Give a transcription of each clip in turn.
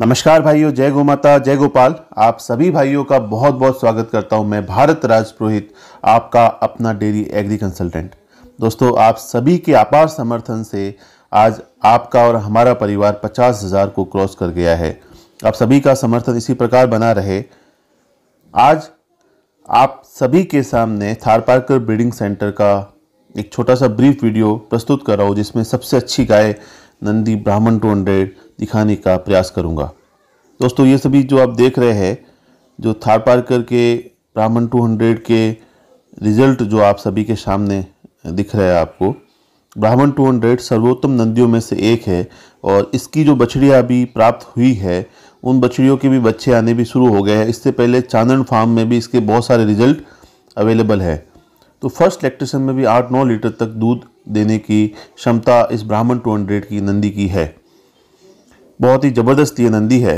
नमस्कार भाइयों जय गो माता जय गोपाल आप सभी भाइयों का बहुत बहुत स्वागत करता हूं मैं भारत राज पुरोहित आपका अपना डेयरी एग्री कंसल्टेंट दोस्तों आप सभी के अपार समर्थन से आज आपका और हमारा परिवार पचास हज़ार को क्रॉस कर गया है आप सभी का समर्थन इसी प्रकार बना रहे आज आप सभी के सामने थार पार्कर ब्रीडिंग सेंटर का एक छोटा सा ब्रीफ वीडियो प्रस्तुत कर रहा हूँ जिसमें सबसे अच्छी गाय नंदी ब्राह्मण टू हंड्रेड दिखाने का प्रयास करूँगा दोस्तों ये सभी जो आप देख रहे हैं जो थार पार के ब्राह्मण टू हंड्रेड के रिजल्ट जो आप सभी के सामने दिख रहा है आपको ब्राह्मण टू हंड्रेड सर्वोत्तम नंदियों में से एक है और इसकी जो बछड़ियाँ अभी प्राप्त हुई है उन बछड़ियों के भी बच्चे आने भी शुरू हो गए हैं इससे पहले चांदन फार्म में भी इसके बहुत सारे रिजल्ट अवेलेबल है तो फर्स्ट लैक्टेशन में भी आठ नौ लीटर तक दूध देने की क्षमता इस ब्राह्मण टू हंड्रेड की नंदी की है बहुत ही ज़बरदस्त ये नंदी है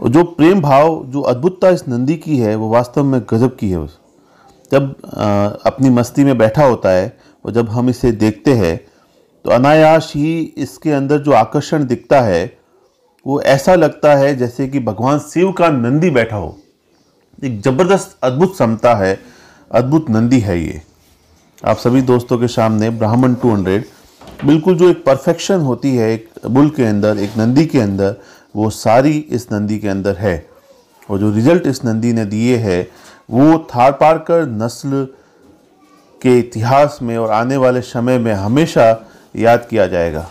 और जो प्रेम भाव जो अद्भुतता इस नंदी की है वो वास्तव में गजब की है जब आ, अपनी मस्ती में बैठा होता है और जब हम इसे देखते हैं तो अनायास ही इसके अंदर जो आकर्षण दिखता है वो ऐसा लगता है जैसे कि भगवान शिव का नंदी बैठा हो एक ज़बरदस्त अद्भुत समता है अद्भुत नंदी है ये आप सभी दोस्तों के सामने ब्राह्मण टू हंड्रेड बिल्कुल जो एक परफेक्शन होती है एक बुल के अंदर एक नंदी के अंदर वो सारी इस नंदी के अंदर है और जो रिजल्ट इस नंदी ने दिए है वो थार पारकर नस्ल के इतिहास में और आने वाले समय में हमेशा याद किया जाएगा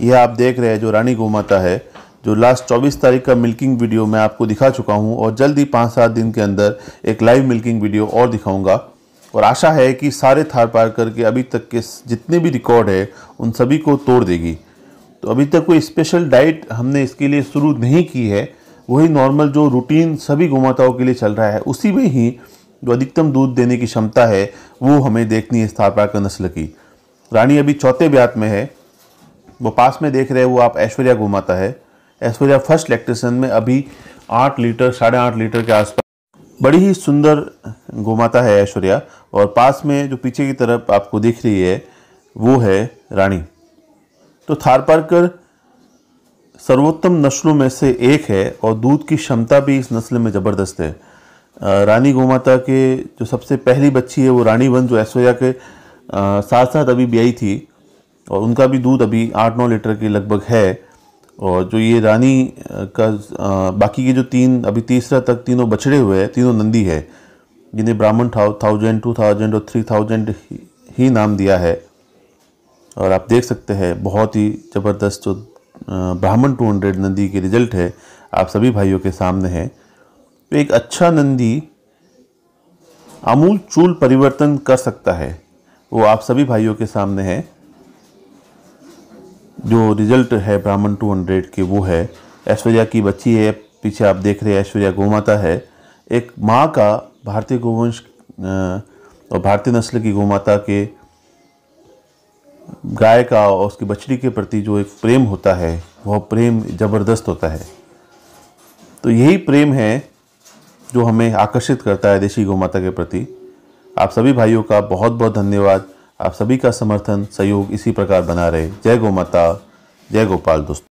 यह आप देख रहे हैं जो रानी गोमाता है जो लास्ट 24 तारीख का मिल्किंग वीडियो मैं आपको दिखा चुका हूँ और जल्द ही पाँच सात दिन के अंदर एक लाइव मिल्किंग वीडियो और दिखाऊँगा और आशा है कि सारे थार पार करके अभी तक के जितने भी रिकॉर्ड है उन सभी को तोड़ देगी तो अभी तक कोई स्पेशल डाइट हमने इसके लिए शुरू नहीं की है वही नॉर्मल जो रूटीन सभी गोमाताओं के लिए चल रहा है उसी में ही जो अधिकतम दूध देने की क्षमता है वो हमें देखनी है थार पाकर नस्ल की रानी अभी चौथे ब्यात में है वो पास में देख रहे हैं वो आप ऐश्वर्या गोमाता है ऐश्वर्या फर्स्ट इलेक्ट्रिसन में अभी आठ लीटर साढ़े आठ लीटर के आसपास बड़ी ही सुंदर गोमाता है ऐश्वर्या और पास में जो पीछे की तरफ आपको दिख रही है वो है रानी तो थार पारकर सर्वोत्तम नस्लों में से एक है और दूध की क्षमता भी इस नस्ल में ज़बरदस्त है रानी गोमाता के जो सबसे पहली बच्ची है वो रानी वन जो ऐश्वर्या के साथ साथ अभी ब्याई थी और उनका भी दूध अभी आठ नौ लीटर के लगभग है और जो ये रानी का बाकी के जो तीन अभी तीसरा तक तीनों बछड़े हुए हैं तीनों नंदी है जिन्हें ब्राह्मण थाउजेंड टू थाउजेंड और थ्री थाउजेंड ही नाम दिया है और आप देख सकते हैं बहुत ही ज़बरदस्त जो ब्राह्मण टू हंड्रेड नंदी के रिजल्ट है आप सभी भाइयों के सामने है तो एक अच्छा नंदी आमूल चूल परिवर्तन कर सकता है वो आप सभी भाइयों के सामने है जो रिजल्ट है ब्राह्मण टू हंड्रेड के वो है ऐश्वर्या की बच्ची है पीछे आप देख रहे हैं ऐश्वर्या गोमाता है एक माँ का भारतीय गोवंश और भारतीय नस्ल की गोमाता के गाय का और उसकी बछड़ी के प्रति जो एक प्रेम होता है वह प्रेम ज़बरदस्त होता है तो यही प्रेम है जो हमें आकर्षित करता है देशी गौ माता के प्रति आप सभी भाइयों का बहुत बहुत धन्यवाद आप सभी का समर्थन सहयोग इसी प्रकार बना रहे जय गो माता जय गोपाल दोस्तों